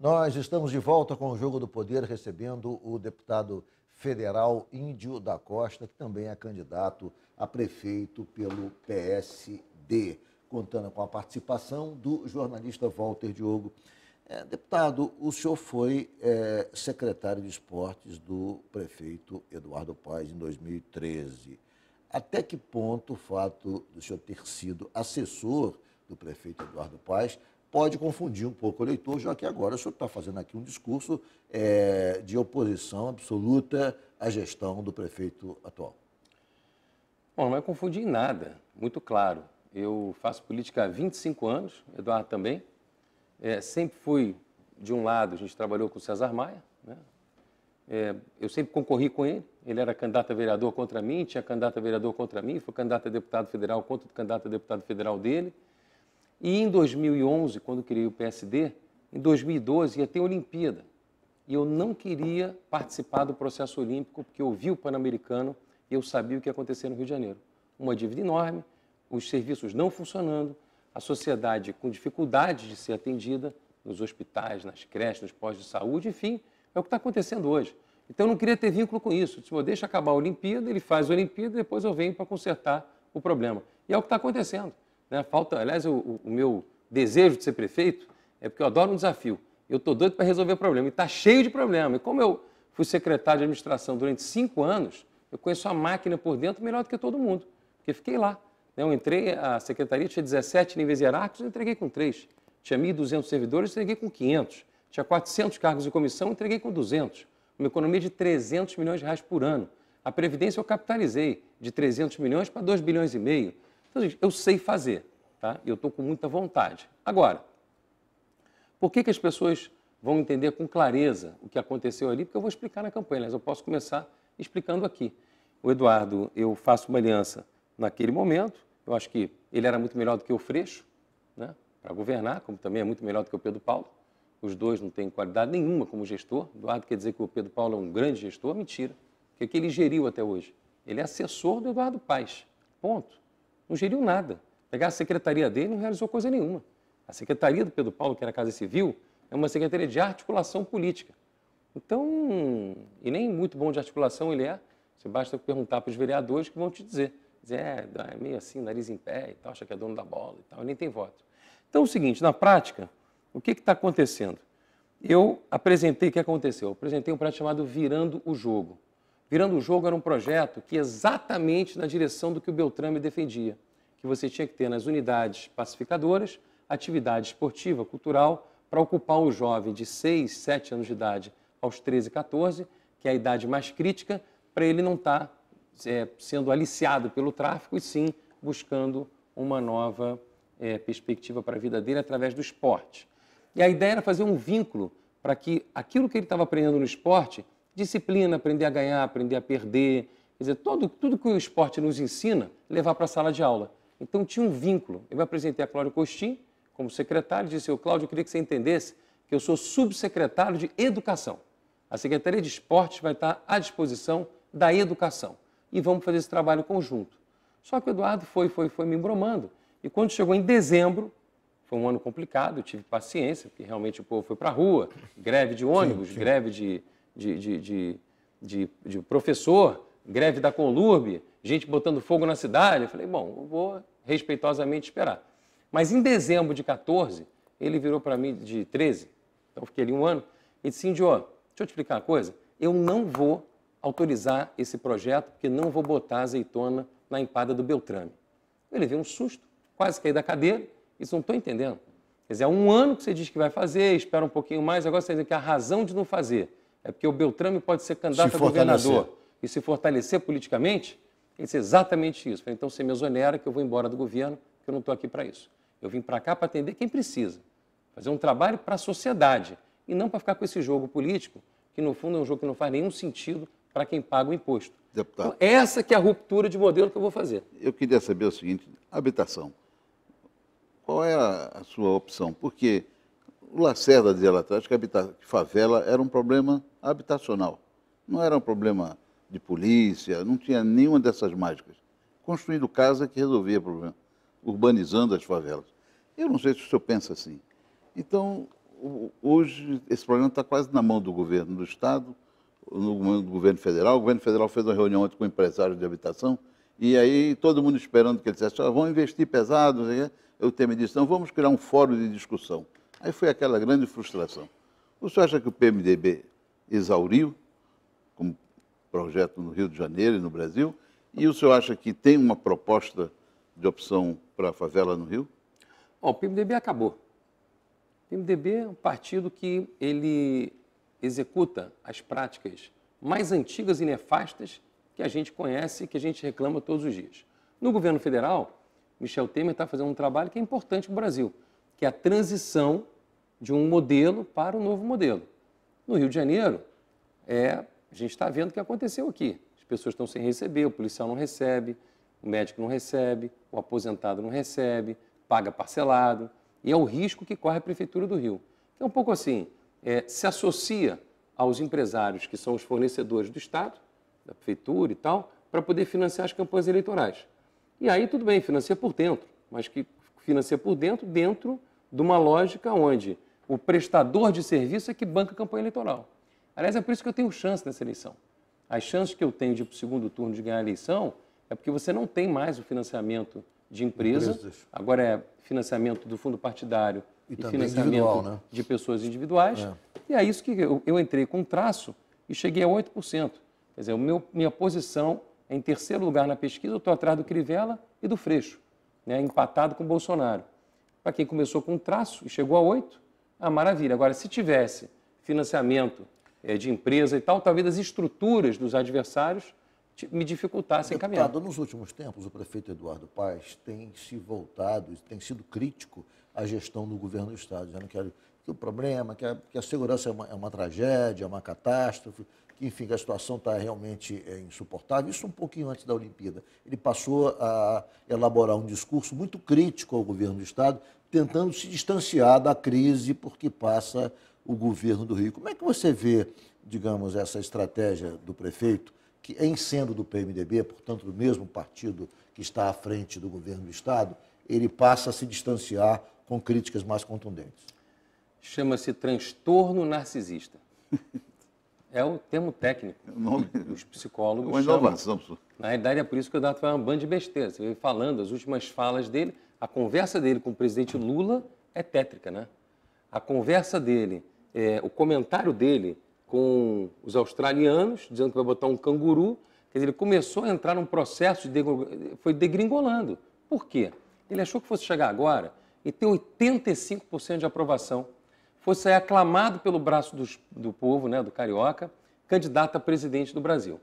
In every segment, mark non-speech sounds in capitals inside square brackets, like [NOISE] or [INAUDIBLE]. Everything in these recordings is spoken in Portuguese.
Nós estamos de volta com o Jogo do Poder, recebendo o deputado federal Índio da Costa, que também é candidato a prefeito pelo PSD, contando com a participação do jornalista Walter Diogo. É, deputado, o senhor foi é, secretário de esportes do prefeito Eduardo Paes em 2013. Até que ponto o fato do senhor ter sido assessor do prefeito Eduardo Paes pode confundir um pouco o eleitor, já que agora o senhor está fazendo aqui um discurso é, de oposição absoluta à gestão do prefeito atual. Bom, não vai confundir em nada, muito claro. Eu faço política há 25 anos, Eduardo também. É, sempre fui, de um lado, a gente trabalhou com o César Maia, né? É, eu sempre concorri com ele, ele era candidato a vereador contra mim, tinha candidato a vereador contra mim, foi candidato a deputado federal contra o candidato a deputado federal dele. E em 2011, quando criei o PSD, em 2012 ia ter a Olimpíada. E eu não queria participar do processo olímpico, porque eu vi o Pan-Americano e eu sabia o que ia acontecer no Rio de Janeiro. Uma dívida enorme, os serviços não funcionando, a sociedade com dificuldade de ser atendida nos hospitais, nas creches, nos postos de saúde, enfim, é o que está acontecendo hoje. Então eu não queria ter vínculo com isso. Tipo, eu disse, deixa acabar a Olimpíada, ele faz a Olimpíada, depois eu venho para consertar o problema. E é o que está acontecendo. Né? Falta, aliás, o, o, meu desejo de ser prefeito é porque eu adoro um desafio. Eu estou doido para resolver problema e está cheio de problema. E como eu fui secretário de administração durante cinco anos, eu conheço a máquina por dentro melhor do que todo mundo, porque fiquei lá. Né? Eu entrei, a secretaria tinha 17 níveis hierárquicos, eu entreguei com três. Tinha 1.200 servidores, entreguei com 500. Tinha 400 cargos de comissão, entreguei com 200. Uma economia de 300 milhões de reais por ano. A Previdência eu capitalizei de 300 milhões para 2 bilhões e meio. Então, gente, eu sei fazer, tá? Eu estou com muita vontade. Agora, por que, que as pessoas vão entender com clareza o que aconteceu ali? Porque eu vou explicar na campanha, mas eu posso começar explicando aqui. O Eduardo, eu faço uma aliança naquele momento, eu acho que ele era muito melhor do que o Freixo, né? Para governar, como também é muito melhor do que o Pedro Paulo. Os dois não têm qualidade nenhuma como gestor. Eduardo quer dizer que o Pedro Paulo é um grande gestor? Mentira. O que é ele geriu até hoje? Ele é assessor do Eduardo Paes. Ponto não geriu nada. Pegar a secretaria dele não realizou coisa nenhuma. A secretaria do Pedro Paulo, que era a Casa Civil, é uma secretaria de articulação política. Então, e nem muito bom de articulação ele é, você basta perguntar para os vereadores que vão te dizer. Dizer, é, é meio assim, nariz em pé e tal, acha que é dono da bola e tal, e nem tem voto. Então, é o seguinte, na prática, o que está acontecendo? Eu apresentei, o que aconteceu? Eu apresentei um prato chamado Virando o Jogo. Virando o Jogo era um projeto que exatamente na direção do que o Beltrame defendia, que você tinha que ter nas unidades pacificadoras atividade esportiva, cultural, para ocupar um jovem de 6, 7 anos de idade aos 13, 14, que é a idade mais crítica, para ele não estar tá, é, sendo aliciado pelo tráfico e sim buscando uma nova é, perspectiva para a vida dele através do esporte. E a ideia era fazer um vínculo para que aquilo que ele estava aprendendo no esporte disciplina, aprender a ganhar, aprender a perder. Quer dizer, todo, tudo que o esporte nos ensina, levar para a sala de aula. Então tinha um vínculo. Eu me apresentei a Cláudio Costin como secretário e disse, eu, Cláudio, eu queria que você entendesse que eu sou subsecretário de Educação. A Secretaria de Esportes vai estar à disposição da educação e vamos fazer esse trabalho conjunto. Só que o Eduardo foi, foi, foi me embromando. E quando chegou em dezembro, foi um ano complicado, eu tive paciência, porque realmente o povo foi para a rua, greve de ônibus, sim, sim. greve de, de, de, de, de professor, greve da Colurb, gente botando fogo na cidade. Eu falei, bom, eu vou respeitosamente esperar. Mas em dezembro de 14, ele virou para mim de 13, então fiquei ali um ano, e disse, Indio, assim, deixa eu te explicar uma coisa, eu não vou autorizar esse projeto, porque não vou botar azeitona na empada do Beltrame. Ele veio um susto, quase caí da cadeira, isso não estou entendendo. Quer dizer, há um ano que você diz que vai fazer, espera um pouquinho mais, agora você tá diz que a razão de não fazer é porque o Beltrame pode ser candidato se a governador e se fortalecer politicamente, ele disse é exatamente isso. então você me exonera que eu vou embora do governo, que eu não estou aqui para isso. Eu vim para cá para atender quem precisa, fazer um trabalho para a sociedade e não para ficar com esse jogo político, que no fundo é um jogo que não faz nenhum sentido para quem paga o imposto. Deputado. Então, essa que é a ruptura de modelo que eu vou fazer. Eu queria saber o seguinte, habitação. Qual é a, a sua opção? Porque o Lacerda dizia lá atrás que habita... favela era um problema habitacional. Não era um problema de polícia, não tinha nenhuma dessas mágicas. Construindo casa que resolvia o problema, urbanizando as favelas. Eu não sei se o senhor pensa assim. Então, hoje, esse problema está quase na mão do governo do Estado, no governo federal. O governo federal fez uma reunião ontem com empresários de habitação, e aí todo mundo esperando que ele dissesse, ah, vão investir pesado. Eu tema disse, não, vamos criar um fórum de discussão. Aí foi aquela grande frustração. O senhor acha que o PMDB exauriu como projeto no Rio de Janeiro e no Brasil? E o senhor acha que tem uma proposta de opção para a favela no Rio? Bom, o PMDB acabou. O PMDB é um partido que ele executa as práticas mais antigas e nefastas que a gente conhece e que a gente reclama todos os dias. No governo federal, Michel Temer está fazendo um trabalho que é importante para o Brasil que é a transição de um modelo para um novo modelo. No Rio de Janeiro, é, a gente está vendo o que aconteceu aqui. As pessoas estão sem receber, o policial não recebe, o médico não recebe, o aposentado não recebe, paga parcelado. E é o risco que corre a Prefeitura do Rio. É um pouco assim, é, se associa aos empresários que são os fornecedores do Estado, da Prefeitura e tal, para poder financiar as campanhas eleitorais. E aí tudo bem, financia por dentro, mas que financia por dentro, dentro de uma lógica onde o prestador de serviço é que banca a campanha eleitoral. Aliás, é por isso que eu tenho chance nessa eleição. As chances que eu tenho de ir para o segundo turno de ganhar a eleição é porque você não tem mais o financiamento de empresa, Empresas. agora é financiamento do fundo partidário e, e financiamento né? de pessoas individuais. É. E é isso que eu, eu, entrei com traço e cheguei a 8%. Quer dizer, meu, minha posição é em terceiro lugar na pesquisa, eu estou atrás do Crivella e do Freixo, né, empatado com o Bolsonaro para quem começou com um traço e chegou a oito, é a maravilha. Agora, se tivesse financiamento eh, de empresa e tal, talvez as estruturas dos adversários me dificultassem caminhar. Deputado, nos últimos tempos, o prefeito Eduardo Paes tem se voltado, tem sido crítico à gestão do governo do Estado. Já não quero que o problema, que a, que a segurança é uma, é uma, tragédia, é uma catástrofe, que, enfim, que a situação está realmente é, insuportável. Isso um pouquinho antes da Olimpíada. Ele passou a elaborar um discurso muito crítico ao governo do Estado, tentando se distanciar da crise porque passa o governo do Rio. Como é que você vê, digamos, essa estratégia do prefeito, que em sendo do PMDB, portanto, do mesmo partido que está à frente do governo do Estado, ele passa a se distanciar com críticas mais contundentes? chama-se transtorno narcisista. [LAUGHS] É o termo técnico. É o nome... Os psicólogos. É uma inovação. Chamam. Na realidade, é por isso que o Dato foi uma banda de besteira. Você veio falando, as últimas falas dele, a conversa dele com o presidente Lula é tétrica, né? A conversa dele, é, o comentário dele com os australianos, dizendo que vai botar um canguru. Quer dizer, ele começou a entrar num processo, de, foi degringolando. Por quê? Ele achou que fosse chegar agora e ter 85% de aprovação fosse sair aclamado pelo braço do do povo, né, do carioca, candidato a presidente do Brasil.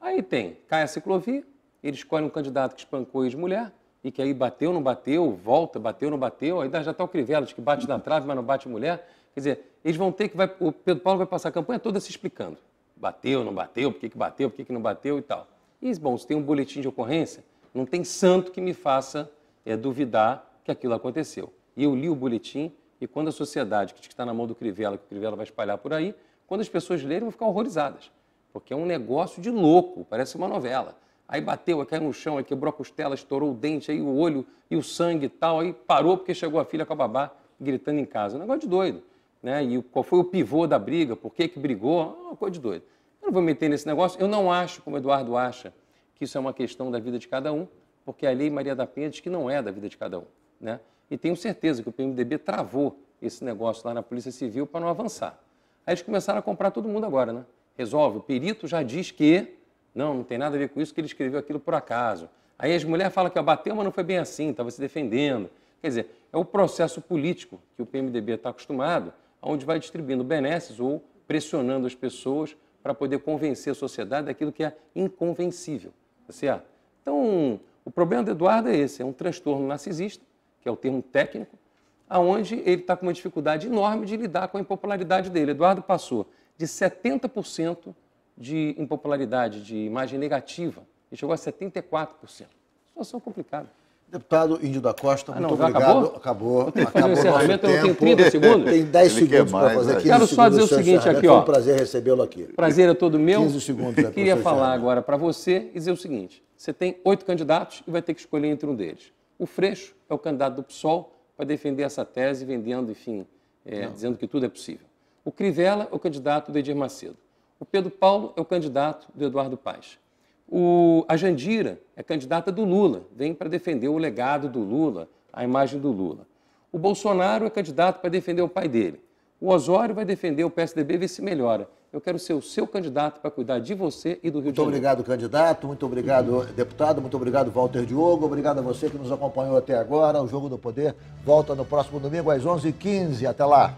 Aí tem, cai a ciclovia, ele escolhe um candidato que espancou ex-mulher, e que aí bateu, não bateu, volta, bateu, não bateu, aí já está o Crivella, que bate na trave, mas não bate mulher. Quer dizer, eles vão ter que, vai, o Pedro Paulo vai passar a campanha toda se explicando. Bateu, não bateu, por que, que bateu, por que, que não bateu e tal. E, bom, se tem um boletim de ocorrência, não tem santo que me faça é, duvidar que aquilo aconteceu. E eu li o boletim e quando a sociedade, que está na mão do Crivella, que o Crivella vai espalhar por aí, quando as pessoas lerem, vão ficar horrorizadas. Porque é um negócio de louco, parece uma novela. Aí bateu, aí caiu no chão, aí quebrou a costela, estourou o dente, aí o olho e o sangue e tal, aí parou porque chegou a filha com a babá gritando em casa. É um negócio de doido. Né? E qual foi o pivô da briga, por que, que brigou, é uma coisa de doido. Eu não vou meter nesse negócio. Eu não acho, como o Eduardo acha, que isso é uma questão da vida de cada um, porque é a lei Maria da Penha diz que não é da vida de cada um. Né? e tenho certeza que o PMDB travou esse negócio lá na Polícia Civil para não avançar. Aí eles começaram a comprar todo mundo agora, né? Resolve, o perito já diz que não, não tem nada a ver com isso, que ele escreveu aquilo por acaso. Aí as mulheres falam que bateu, mas não foi bem assim, estava se defendendo. Quer dizer, é o processo político que o PMDB está acostumado, onde vai distribuindo benesses ou pressionando as pessoas para poder convencer a sociedade daquilo que é inconvencível. Tá certo? Então, o problema do Eduardo é esse, é um transtorno narcisista que é o termo técnico, aonde ele está com uma dificuldade enorme de lidar com a impopularidade dele. Eduardo passou de 70% de impopularidade, de imagem negativa, e chegou a 74%. Situação complicada. Deputado Índio da Costa, ah, não, muito obrigado. Acabou? Acabou. Eu acabou encerramento, eu não tenho 30 segundos? Tem 10 Ele segundos para fazer né? aqui. Quero só dizer o seguinte aqui, ó. Foi um prazer recebê-lo aqui. Prazer é todo meu. 15 segundos. Né, Queria falar agora para você e dizer o seguinte. Você tem oito candidatos e vai ter que escolher entre um deles. O Freixo é o candidato do PSOL para defender essa tese, vendendo, enfim, é, dizendo que tudo é possível. O Crivella é o candidato do Edir Macedo. O Pedro Paulo é o candidato do Eduardo Paes. O, a Jandira é candidata do Lula, vem para defender o legado do Lula, a imagem do Lula. O Bolsonaro é candidato para defender o pai dele. O Osório vai defender o PSDB ver se melhora. Eu quero ser o seu candidato para cuidar de você e do Rio muito de Janeiro. Muito obrigado, candidato. Muito obrigado, deputado. Muito obrigado, Walter Diogo. Obrigado a você que nos acompanhou até agora. O Jogo do Poder volta no próximo domingo às 11h15. Até lá.